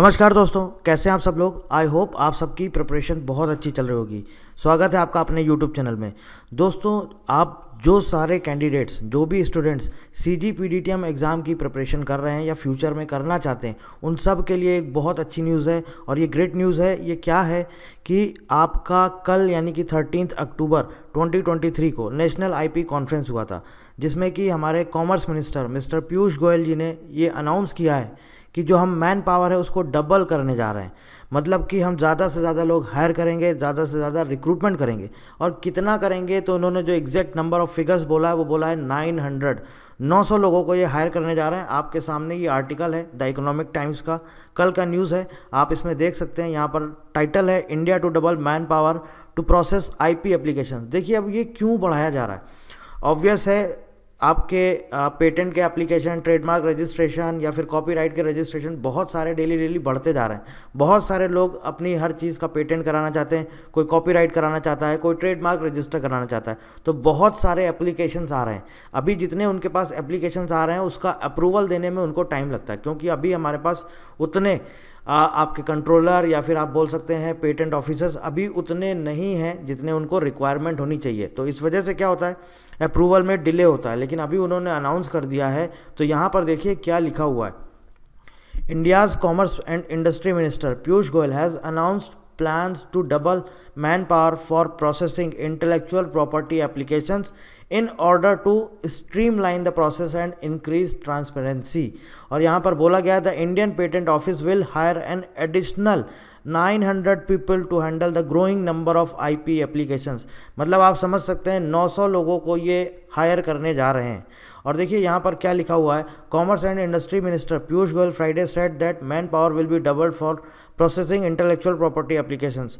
नमस्कार दोस्तों कैसे हैं आप सब लोग आई होप आप सबकी प्रिपरेशन बहुत अच्छी चल रही होगी स्वागत है आपका अपने यूट्यूब चैनल में दोस्तों आप जो सारे कैंडिडेट्स जो भी students C G P D T M exam की प्रिपरेशन कर रहे हैं या फ्यूचर में करना चाहते हैं उन सब के लिए एक बहुत अच्छी न्यूज़ है और ये ग्रेट न्यूज़ है ये क्या है कि आपका कल यानी कि थर्टीन अक्टूबर 2023 को नेशनल आईपी कॉन्फ्रेंस हुआ था जिसमें कि हमारे commerce minister mister Piyush Goyal ji ने ये अनाउंस किया है कि जो हम मैन पावर है उसको डबल करने जा रहे हैं मतलब कि हम ज़्यादा से ज़्यादा लोग हायर करेंगे ज़्यादा से ज़्यादा रिक्रूटमेंट करेंगे और कितना करेंगे तो उन्होंने जो एग्जैक्ट नंबर ऑफ फिगर्स बोला है वो बोला है नाइन हंड्रेड नौ सौ लोगों को ये हायर करने जा रहे हैं आपके सामने ये आर्टिकल है द इकोनॉमिक टाइम्स का कल का न्यूज़ है आप इसमें देख सकते हैं यहाँ पर टाइटल है India to double man power to process I P application देखिए अब ये क्यों बढ़ाया जा रहा है ऑब्वियस है आपके पेटेंट के एप्लीकेशन ट्रेडमार्क रजिस्ट्रेशन या फिर कॉपीराइट के रजिस्ट्रेशन बहुत सारे डेली डेली बढ़ते जा रहे हैं बहुत सारे लोग अपनी हर चीज़ का पेटेंट कराना चाहते हैं कोई कॉपीराइट कराना चाहता है कोई ट्रेडमार्क रजिस्टर कराना चाहता है तो बहुत सारे एप्लीकेशंस आ रहे हैं अभी जितने उनके पास एप्लीकेशंस आ रहे हैं उसका अप्रूवल देने में उनको टाइम लगता है क्योंकि अभी हमारे पास उतने आपके कंट्रोलर या फिर आप बोल सकते हैं पेटेंट ऑफिसर्स अभी उतने नहीं हैं जितने उनको रिक्वायरमेंट होनी चाहिए तो इस वजह से क्या होता है अप्रूवल में डिले होता है लेकिन अभी उन्होंने अनाउंस कर दिया है तो यहाँ पर देखिए क्या लिखा हुआ है India's commerce and industry minister Piyush Goyal has announced to double man power for processing intellectual property application in order to streamline the process and increase transparency और यहाँ पर बोला गया the Indian patent office will hire an additional 900 people to handle the growing number of I P applications मतलब आप समझ सकते हैं नौ सौ लोगों को ये हायर करने जा रहे हैं और देखिए यहाँ पर क्या लिखा हुआ है commerce and industry minister Piyush Goyal Friday said that man power will be doubled for processing intellectual property applications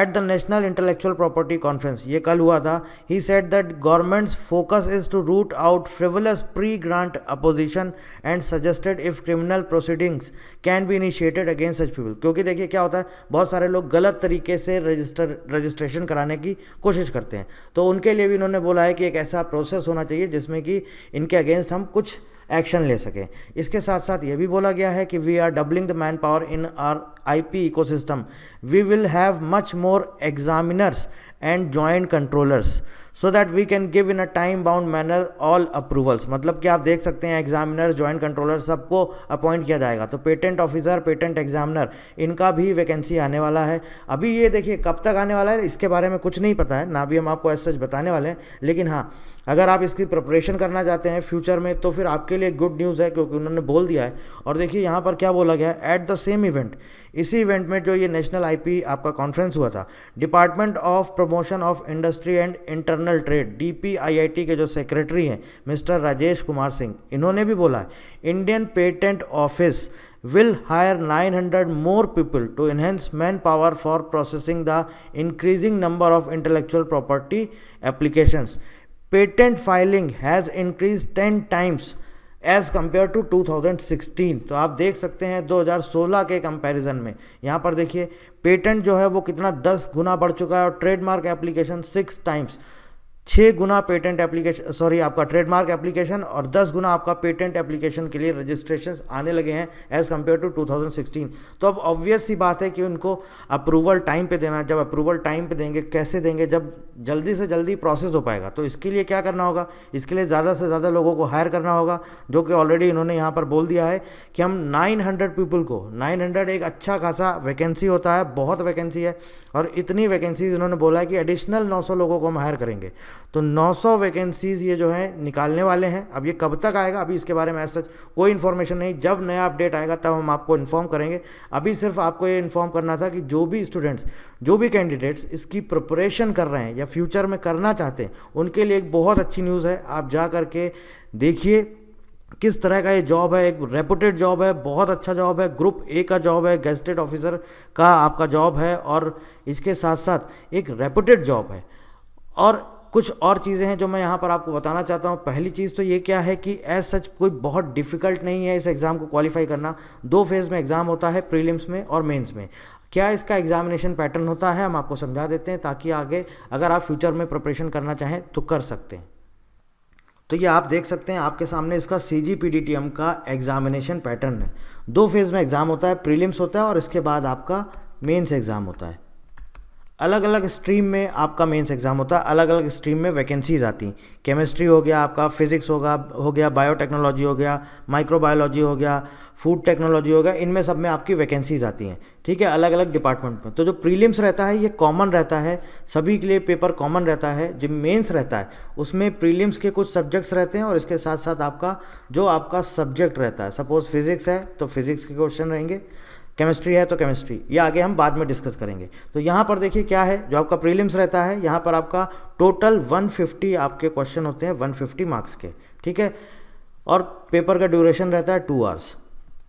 at the national intellectual property conference ये कल हुआ था he said that government's focus is to root out frivolous pre grant opposition and suggested if criminal proceedings can be initiated against such people क्योंकि देखिए क्या होता है बहुत सारे लोग गलत तरीके से रजिस्टर रजिस्ट्रेशन कराने की कोशिश करते हैं तो उनके लिए भी इन्होंने बोला है कि एक ऐसा प्रोसेस प्रोसेस होना चाहिए जिसमें कि इनके अगेंस्ट हम कुछ एक्शन ले सकें इसके साथ साथ ये भी बोला गया है कि we are doubling the man power in R I P ecosystem we will have much more examiners and joint controllers so that we can give in a time bound manner all approvals मतलब कि आप देख सकते हैं examiner joint controller सबको appoint किया जाएगा तो पेटेंट ऑफिसर पेटेंट एग्जामिनर इनका भी वैकेंसी आने वाला है अभी ये देखिए कब तक आने वाला है इसके बारे में कुछ नहीं पता है ना भी हम आपको ऐसा सच बताने वाले हैं लेकिन हाँ अगर आप इसकी प्रिपरेशन करना चाहते हैं फ्यूचर में तो फिर आपके लिए गुड न्यूज़ है क्योंकि उन्होंने बोल दिया है और देखिए यहाँ पर क्या बोला गया है एट द सेम इवेंट इसी इवेंट में जो ये नेशनल आई आपका कॉन्फ्रेंस हुआ था department of promotion of industry and internal trade D K जो सेक्रेटरी हैं मिस्टर राजेश कुमार सिंह इन्होंने भी बोला है Indian patent office will hire 900 people to to man power for processing the increasing number of intellectual property applications patent filing has increase ten times as compare to 2016 तो आप देख सकते हैं 2016 के कंपैरिजन में यहाँ पर देखिए पेटेंट जो है वो कितना 10 गुना बढ़ चुका है और ट्रेडमार्क एप्लीकेशन सिक्स टाइम्स छः गुना पेटेंट एप्लीकेशन सॉरी आपका ट्रेडमार्क एप्लीकेशन और दस गुना आपका पेटेंट एप्लीकेशन के लिए रजिस्ट्रेशन आने लगे हैं एज़ कम्पेयर टू 2016 तो अब ऑब्वियस सी बात है कि उनको अप्रूवल टाइम पे देना जब अप्रूवल टाइम पे देंगे कैसे देंगे जब जल्दी से जल्दी प्रोसेस हो पाएगा तो इसके लिए क्या करना होगा इसके लिए ज़्यादा से ज़्यादा लोगों को हायर करना होगा जो कि ऑलरेडी इन्होंने यहाँ पर बोल दिया है कि हम 900 पीपल को 900 एक अच्छा खासा वैकेंसी होता है बहुत वैकेंसी है और इतनी वैकेंसीज इन्होंने बोला है कि एडिशनल 900 लोगों को हम हायर करेंगे तो 900 वैकेंसीज़ ये जो है निकालने वाले हैं अब ये कब तक आएगा अभी इसके बारे में ऐसा कोई इन्फॉर्मेशन नहीं जब नया अपडेट आएगा तब हम आपको इन्फॉर्म करेंगे अभी सिर्फ आपको ये इन्फॉर्म करना था कि जो भी स्टूडेंट्स जो भी कैंडिडेट्स इसकी प्रिपरेशन कर रहे हैं या फ्यूचर में करना चाहते हैं उनके लिए एक बहुत अच्छी न्यूज़ है आप जा करके देखिए किस तरह का ये जॉब है एक रेपुटेड जॉब है बहुत अच्छा जॉब है ग्रुप ए का जॉब है गेस्टेड ऑफिसर का आपका जॉब है और इसके साथ साथ एक रेपुटेड जॉब है और कुछ और चीज़ें हैं जो मैं यहाँ पर आपको बताना चाहता हूँ पहली चीज़ तो ये क्या है कि एज सच कोई बहुत डिफ़िकल्ट नहीं है इस एग्ज़ाम को क्वालिफाई करना दो फेज़ में एग्ज़ाम होता है प्रीलिम्स में और मेंस में क्या इसका एग्जामिनेशन पैटर्न होता है हम आपको समझा देते हैं ताकि आगे अगर आप फ्यूचर में प्रिपरेशन करना चाहें तो कर सकते हैं तो ये आप देख सकते हैं आपके सामने इसका C G P D T M का एग्जामिनेशन पैटर्न है दो फेज़ में एग्ज़ाम होता है प्रीलिम्स होता है और इसके बाद आपका मेंस एग्ज़ाम होता है अलग अलग स्ट्रीम में आपका मेंस एग्ज़ाम होता है अलग अलग स्ट्रीम में वैकेंसीज आती हैं केमिस्ट्री हो गया आपका फिजिक्स होगा हो गया बायोटेक्नोलॉजी हो गया माइक्रोबायोलॉजी हो गया फूड टेक्नोलॉजी हो गया इनमें सब में आपकी वैकेंसीज आती हैं ठीक है अलग अलग डिपार्टमेंट में तो जो प्रीलिम्स रहता है ये कॉमन रहता है सभी के लिए पेपर कॉमन रहता है जो मेंस रहता है उसमें प्रीलिम्स के कुछ सब्जेक्ट्स रहते हैं और इसके साथ साथ आपका जो आपका सब्जेक्ट रहता है सपोज़ फिज़िक्स है तो फिज़िक्स के क्वेश्चन रहेंगे केमिस्ट्री है तो केमिस्ट्री ये आगे हम बाद में डिस्कस करेंगे तो यहाँ पर देखिए क्या है जो आपका प्रीलिम्स रहता है यहाँ पर आपका टोटल 150 आपके क्वेश्चन होते हैं 150 मार्क्स के ठीक है और पेपर का ड्यूरेशन रहता है टू आवर्स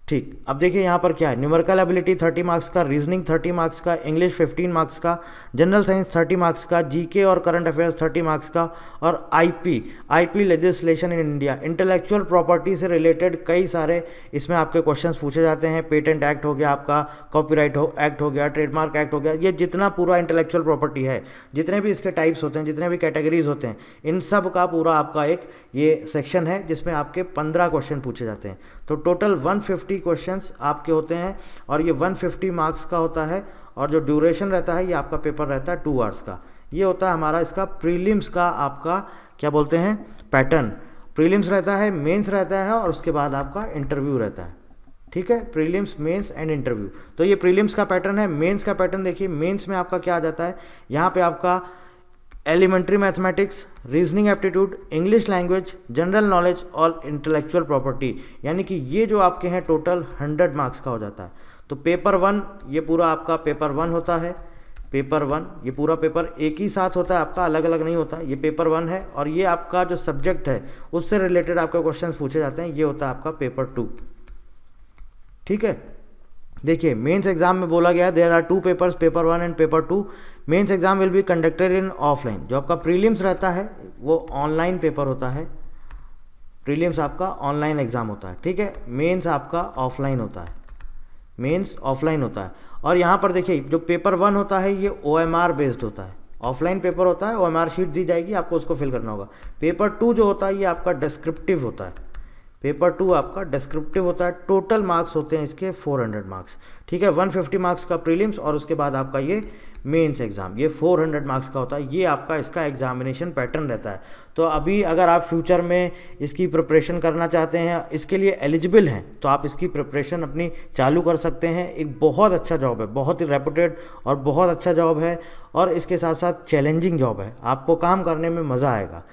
ठीक अब देखिए यहाँ पर क्या है न्यूमेरिकल एबिलिटी थर्टी मार्क्स का रीजनिंग थर्टी मार्क्स का इंग्लिश फिफ्टीन मार्क्स का जनरल साइंस थर्टी मार्क्स का जीके और करंट अफेयर्स थर्टी मार्क्स का और IP IP legislation in India intellectual property से रिलेटेड कई सारे इसमें आपके क्वेश्चन पूछे जाते हैं पेटेंट एक्ट हो गया आपका कॉपीराइट हो एक्ट हो गया ट्रेडमार्क एक्ट हो गया ये जितना पूरा इंटेलेक्चुअल प्रॉपर्टी है जितने भी इसके टाइप्स होते हैं जितने भी कैटेगरीज होते हैं इन सब का पूरा आपका एक ये सेक्शन है जिसमें आपके पंद्रह क्वेश्चन पूछे जाते हैं तो total one fifty fifty question आपके होते हैं और ये वन फिफ्टी मार्क्स का होता है और जो ड्यूरेशन रहता है ये आपका पेपर रहता है टू आवर्स का ये होता है हमारा इसका प्रीलिम्स का आपका क्या बोलते हैं पैटर्न प्रीलिम्स रहता है मेंस रहता है और उसके बाद आपका इंटरव्यू रहता है ठीक है प्रीलिम्स मेंस एंड इंटरव्यू तो ये प्रीलिम्स का पैटर्न है मेंस का पैटर्न देखिए मेंस में आपका क्या आ जाता है यहाँ पे आपका elementary mathematics reasoning aptitude English language general knowledge और इंटेलेक्चुअल प्रॉपर्टी यानी कि ये जो आपके हैं टोटल हंड्रेड मार्क्स का हो जाता है तो पेपर वन ये पूरा आपका पेपर वन होता है पेपर वन ये पूरा पेपर एक ही साथ होता है आपका अलग अलग नहीं होता ये पेपर वन है और ये आपका जो सब्जेक्ट है उससे रिलेटेड आपका क्वेश्चन पूछे जाते हैं ये होता है आपका पेपर टू ठीक है देखिए मेंस एग्जाम में बोला गया है there are two papers paper one and paper two mains exam will be conducted in offline जो आपका प्रीलिम्स रहता है वो ऑनलाइन पेपर होता है प्रीलिम्स आपका ऑनलाइन एग्जाम होता है ठीक है मेंस आपका ऑफलाइन होता है मेंस ऑफलाइन होता है और यहाँ पर देखिए जो पेपर वन होता है ये ओ बेस्ड होता है ऑफलाइन पेपर होता है ओ शीट दी जाएगी आपको उसको फिल करना होगा पेपर टू जो होता है ये आपका डिस्क्रिप्टिव होता है पेपर टू आपका डिस्क्रिप्टिव होता है टोटल मार्क्स होते हैं इसके 400 मार्क्स ठीक है 150 मार्क्स का प्रीलिम्स और उसके बाद आपका ये मेंस एग्ज़ाम ये 400 मार्क्स का होता है ये आपका इसका एग्जामिनेशन पैटर्न रहता है तो अभी अगर आप फ्यूचर में इसकी प्रिपरेशन करना चाहते हैं इसके लिए एलिजिबल हैं तो आप इसकी प्रिपरेशन अपनी चालू कर सकते हैं एक बहुत अच्छा जॉब है बहुत ही रेपुटेड और बहुत अच्छा जॉब है और इसके साथ साथ चैलेंजिंग जॉब है आपको काम करने में मज़ा आएगा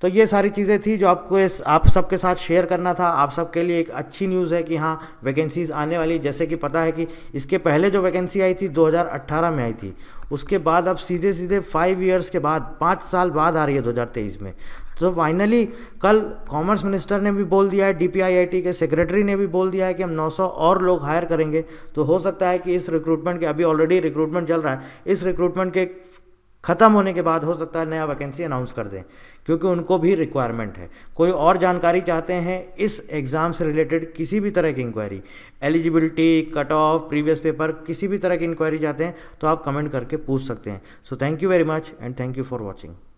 तो ये सारी चीज़ें थी जो आपको इस आप सबके साथ शेयर करना था आप सबके लिए एक अच्छी न्यूज़ है कि हाँ वैकेंसीज़ आने वाली जैसे कि पता है कि इसके पहले जो वैकेंसी आई थी 2018 में आई थी उसके बाद अब सीधे सीधे फाइव ईयर्स के बाद पाँच साल बाद आ रही है 2023 में तो फाइनली कल कॉमर्स मिनिस्टर ने भी बोल दिया है डी के सेक्रेटरी ने भी बोल दिया है कि हम 900 और लोग हायर करेंगे तो हो सकता है कि इस रिक्रूटमेंट के अभी ऑलरेडी रिक्रूटमेंट चल रहा है इस रिक्रूटमेंट के ख़त्म होने के बाद हो सकता है नया वैकेंसी अनाउंस कर दें क्योंकि उनको भी रिक्वायरमेंट है कोई और जानकारी चाहते हैं इस एग्ज़ाम से रिलेटेड किसी भी तरह की inquiry eligibility cut off previous paper किसी भी तरह की इंक्वायरी चाहते हैं तो आप कमेंट करके पूछ सकते हैं so thank you very much and thank you for watching